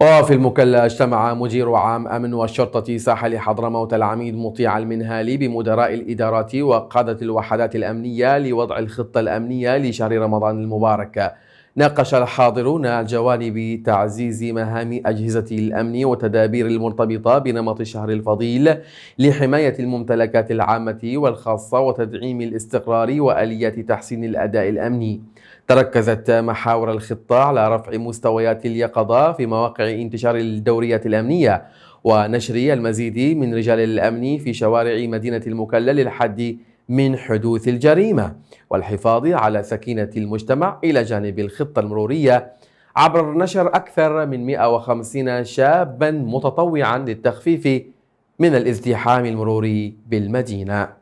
وفي المكلا اجتمع مدير عام أمن والشرطة ساحل حضرموت العميد مطيع المنهالي بمدراء الإدارات وقادة الوحدات الأمنية لوضع الخطة الأمنية لشهر رمضان المبارك ناقش الحاضرون جوانب تعزيز مهام أجهزة الأمن وتدابير المرتبطة بنمط شهر الفضيل لحماية الممتلكات العامة والخاصة وتدعيم الاستقرار وآليات تحسين الأداء الأمني تركزت محاور الخطة على رفع مستويات اليقظة في مواقع انتشار الدوريات الأمنية ونشر المزيد من رجال الأمن في شوارع مدينة المكلل للحد من حدوث الجريمة والحفاظ على سكينة المجتمع إلى جانب الخطة المرورية عبر نشر أكثر من 150 شابا متطوعا للتخفيف من الازدحام المروري بالمدينة